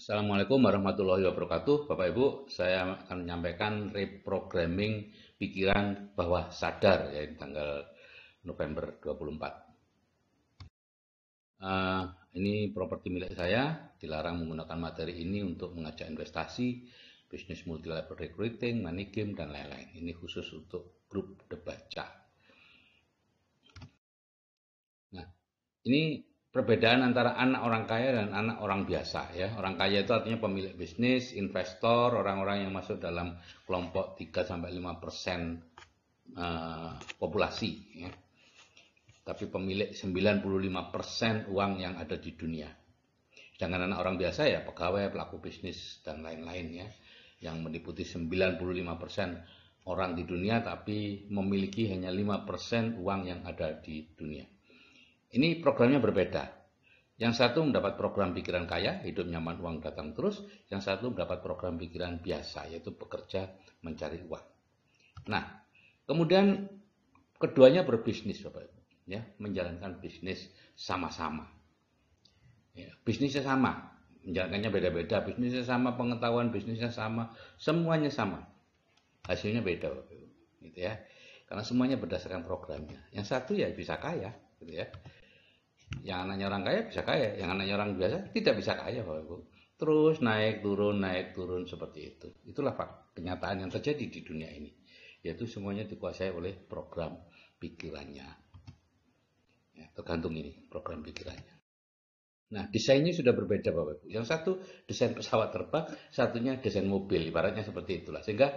Assalamualaikum warahmatullahi wabarakatuh. Bapak Ibu, saya akan menyampaikan reprogramming pikiran bahwa sadar ya tanggal November 24. Uh, ah, ini properti milik saya, dilarang menggunakan materi ini untuk mengajak investasi, bisnis multilevel recruiting, money game, dan lain-lain. Ini khusus untuk grup debaca. Nah, ini perbedaan antara anak orang kaya dan anak orang biasa ya. Orang kaya itu artinya pemilik bisnis, investor, orang-orang yang masuk dalam kelompok 3 sampai 5 persen eh, populasi ya. Tapi pemilik 95 persen uang yang ada di dunia. Jangan anak orang biasa ya, pegawai, pelaku bisnis dan lain-lain ya, yang meliputi 95 persen orang di dunia tapi memiliki hanya 5% uang yang ada di dunia. Ini programnya berbeda. Yang satu mendapat program pikiran kaya, hidup nyaman uang datang terus. Yang satu mendapat program pikiran biasa, yaitu bekerja mencari uang. Nah, kemudian keduanya berbisnis, Bapak Ibu. Ya, menjalankan bisnis sama-sama. Ya, bisnisnya sama, menjalankannya beda-beda. Bisnisnya sama, pengetahuan bisnisnya sama, semuanya sama. Hasilnya beda, Bapak Ibu. Gitu ya. Karena semuanya berdasarkan programnya. Yang satu ya bisa kaya, gitu ya yang anaknya orang kaya bisa kaya, yang anaknya orang biasa tidak bisa kaya Bapak Ibu. Terus naik turun, naik turun seperti itu. Itulah Pak, kenyataan yang terjadi di dunia ini. Yaitu semuanya dikuasai oleh program pikirannya. Ya, tergantung ini, program pikirannya. Nah, desainnya sudah berbeda Bapak Ibu. Yang satu desain pesawat terbang, satunya desain mobil, ibaratnya seperti itulah. Sehingga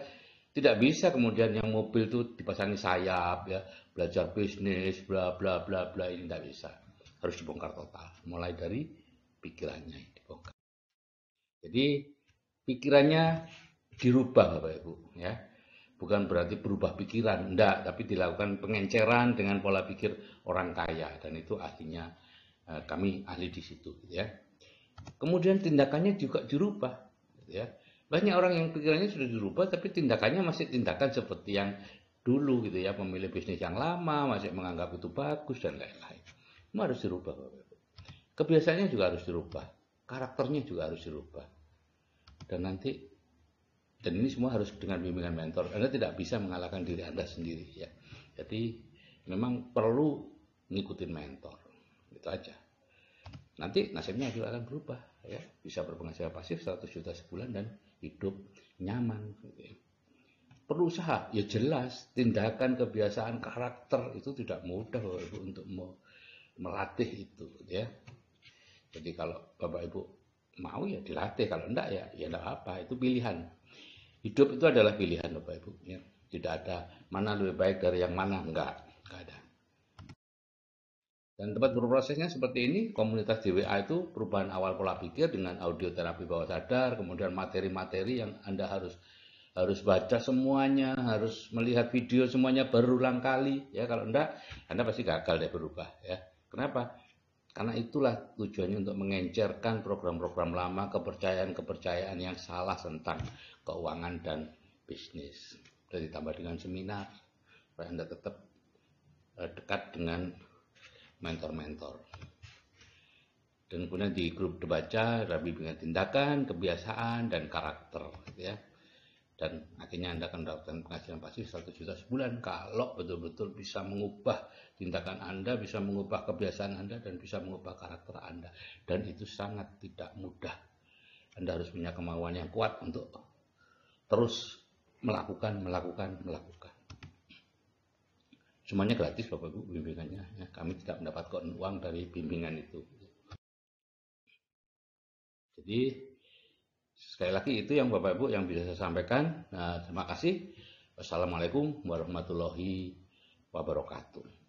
tidak bisa kemudian yang mobil itu dipasangi sayap ya, belajar bisnis, bla bla bla bla ini tidak bisa harus dibongkar total. Mulai dari pikirannya dibongkar. Jadi pikirannya dirubah Bapak Ibu ya. Bukan berarti berubah pikiran, enggak, tapi dilakukan pengenceran dengan pola pikir orang kaya dan itu ahlinya eh, kami ahli di situ gitu ya. Kemudian tindakannya juga dirubah gitu ya. Banyak orang yang pikirannya sudah dirubah tapi tindakannya masih tindakan seperti yang dulu gitu ya, pemilih bisnis yang lama masih menganggap itu bagus dan lain-lain. Itu harus dirubah Kebiasaannya juga harus dirubah. Karakternya juga harus dirubah. Dan nanti dan ini semua harus dengan bimbingan mentor. Anda tidak bisa mengalahkan diri Anda sendiri ya. Jadi memang perlu ngikutin mentor. Itu aja. Nanti nasibnya juga akan berubah ya. Bisa berpenghasilan pasif 100 juta sebulan dan hidup nyaman gitu ya perlu usaha ya jelas tindakan kebiasaan karakter itu tidak mudah loh, untuk untuk melatih itu ya jadi kalau bapak ibu mau ya dilatih kalau enggak ya ya enggak apa itu pilihan hidup itu adalah pilihan bapak ibu ya tidak ada mana lebih baik dari yang mana enggak enggak ada dan tempat berprosesnya seperti ini, komunitas DWA itu perubahan awal pola pikir dengan audio terapi bawah sadar, kemudian materi-materi yang Anda harus harus baca semuanya, harus melihat video semuanya berulang kali ya kalau enggak Anda pasti gagal deh berubah ya. Kenapa? Karena itulah tujuannya untuk mengencerkan program-program lama, kepercayaan-kepercayaan yang salah tentang keuangan dan bisnis. Dan ditambah dengan seminar, supaya Anda tetap eh, dekat dengan mentor-mentor. Dan kemudian di grup dibaca rabi dengan tindakan, kebiasaan, dan karakter. Gitu ya dan akhirnya Anda akan mendapatkan penghasilan pasti 1 juta sebulan kalau betul-betul bisa mengubah tindakan Anda, bisa mengubah kebiasaan Anda dan bisa mengubah karakter Anda dan itu sangat tidak mudah. Anda harus punya kemauan yang kuat untuk terus melakukan, melakukan, melakukan. Semuanya gratis Bapak Ibu bimbingannya. Ya, kami tidak mendapatkan uang dari bimbingan itu. Jadi Sekali lagi itu yang Bapak Ibu yang bisa saya sampaikan. Nah, terima kasih. Wassalamualaikum warahmatullahi wabarakatuh.